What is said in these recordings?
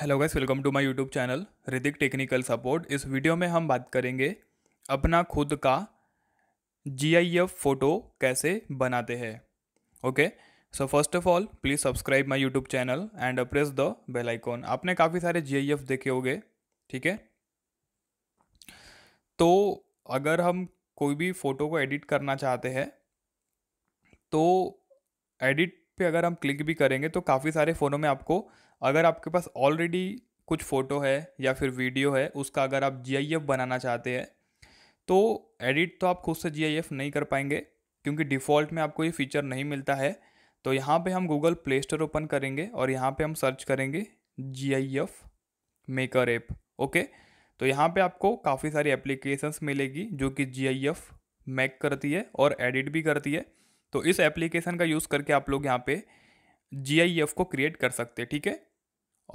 hello guys welcome to my YouTube channel Hrithik technical support इस video में हम बात करेंगे अपना खुद का जीआईएफ फ़ोटो कैसे बनाते हैं okay so first of all please subscribe my YouTube channel and press the bell icon आपने काफ़ी सारे जीआईएफ देखे होंगे ठीक है तो अगर हम कोई भी फ़ोटो को एडिट करना चाहते हैं तो एडिट पे अगर हम क्लिक भी करेंगे तो काफ़ी सारे फ़ोनों में आपको अगर आपके पास ऑलरेडी कुछ फ़ोटो है या फिर वीडियो है उसका अगर आप जी बनाना चाहते हैं तो एडिट तो आप खुद से जी नहीं कर पाएंगे क्योंकि डिफ़ॉल्ट में आपको ये फ़ीचर नहीं मिलता है तो यहाँ पे हम गूगल प्ले स्टोर ओपन करेंगे और यहाँ पे हम सर्च करेंगे G I F maker app okay तो यहाँ पे आपको काफ़ी सारी एप्लीकेशंस मिलेगी जो कि जी आई एफ मैक करती है और एडिट भी करती है तो इस एप्लीकेशन का यूज़ करके आप लोग यहाँ पे जी को क्रिएट कर सकते हैं ठीक है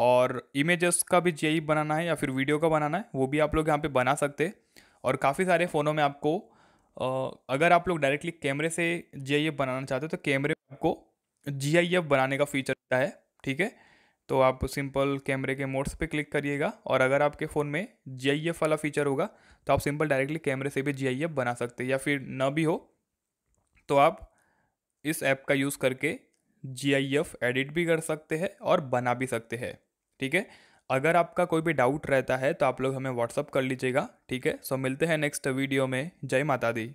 और इमेजेस का भी जी बनाना है या फिर वीडियो का बनाना है वो भी आप लोग यहाँ पे बना सकते हैं और काफ़ी सारे फ़ोनों में आपको अगर आप लोग डायरेक्टली कैमरे से जी बनाना चाहते हो तो कैमरे आपको जी बनाने का फीचर है ठीक है तो आप सिंपल कैमरे के मोड्स पे क्लिक करिएगा और अगर आपके फ़ोन में जी वाला फीचर होगा तो आप सिंपल डायरेक्टली कैमरे से भी जी बना सकते हैं या फिर न भी हो तो आप इस ऐप का यूज़ करके जी आई एफ एडिट भी कर सकते हैं और बना भी सकते हैं ठीक है अगर आपका कोई भी डाउट रहता है तो आप लोग हमें व्हाट्सअप कर लीजिएगा ठीक है सो मिलते हैं नेक्स्ट वीडियो में जय माता दी